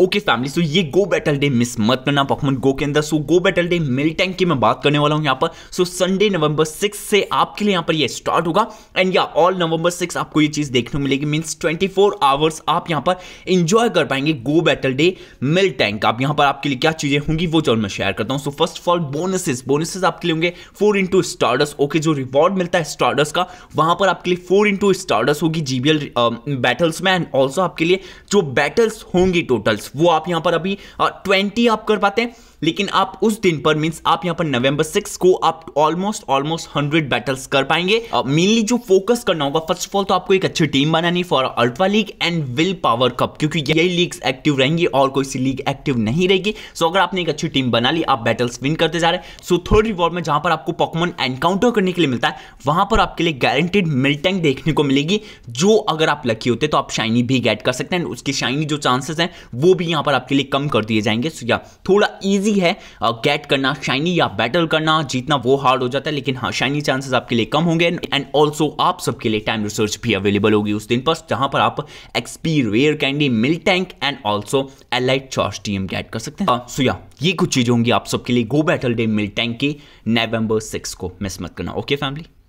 okay family so ये गो battle day miss मत करना पॉकमन गो के अंदर so go battle day Miltank की मैं बात करने वाला हूँ यहाँ पर सो संडे नवंबर सिक्स से आपके लिए यहाँ पर ये स्टार्ट होगा एंड या ऑल नवंबर सिक्स आपको ये चीज़ देखने को मिलेगी मीन्स ट्वेंटी फोर आवर्स आप यहाँ पर इंजॉय कर पाएंगे go battle day Miltank आप यहाँ पर आपके लिए क्या चीज़ें होंगी वो जो मैं शेयर करता हूँ so first of all bonuses bonuses आपके लिए होंगे फोर इंटू स्टार्डस ओके जो रिवॉर्ड मिलता है स्टार्डस का वहाँ पर आपके लिए फोर इंटू स्टार्डस होगी जीबीएल बैटल्स um, में एंड ऑल्सो आपके लिए जो बैटल्स होंगी टोटल्स वो आप यहां पर अभी ट्वेंटी आप कर पाते हैं लेकिन आप उस दिन पर मीन्स आप यहाँ पर नवंबर सिक्स को आप ऑलमोस्ट ऑलमोस्ट हंड्रेड बैटल्स कर पाएंगे मेनली जो फोकस करना होगा फर्स्ट ऑफ ऑल तो आपको एक अच्छी टीम बनानी for ultra league and willpower cup क्योंकि यही लीग्स एक्टिव रहेंगी और कोई सी लीग एक्टिव नहीं रहेगी सो अगर आपने एक अच्छी टीम बना ली आप बैटल्स विन करते जा रहे हैं सो थर्ड रिवॉर्ड में जहां पर आपको पॉकमोन एनकाउंटर करने के लिए मिलता है वहां पर आपके लिए गारंटेड मिल्टैंक देखने को मिलेगी जो अगर आप लकी होते तो आप शाइनी भी गेट कर सकते हैं उसकी शाइनी जो चांसेस हैं वो वो भी यहाँ पर आपके लिए कम कर दिए जाएंगे सो या थोड़ा ईजी है गेट करना शाइनी या बैटल करना जीतना वो हार्ड हो जाता है लेकिन हाँ शाइनी चांसेस आपके लिए कम होंगे एंड ऑल्सो आप सबके लिए टाइम रिसर्च भी अवेलेबल होगी उस दिन पर जहाँ पर आप XP rare candy Miltank and also elite charge team get कर सकते हैं सो या ये कुछ चीज़ें होंगी आप सबके लिए go battle day Miltank की नवंबर सिक्स को मिस मत करना ओके फैमिली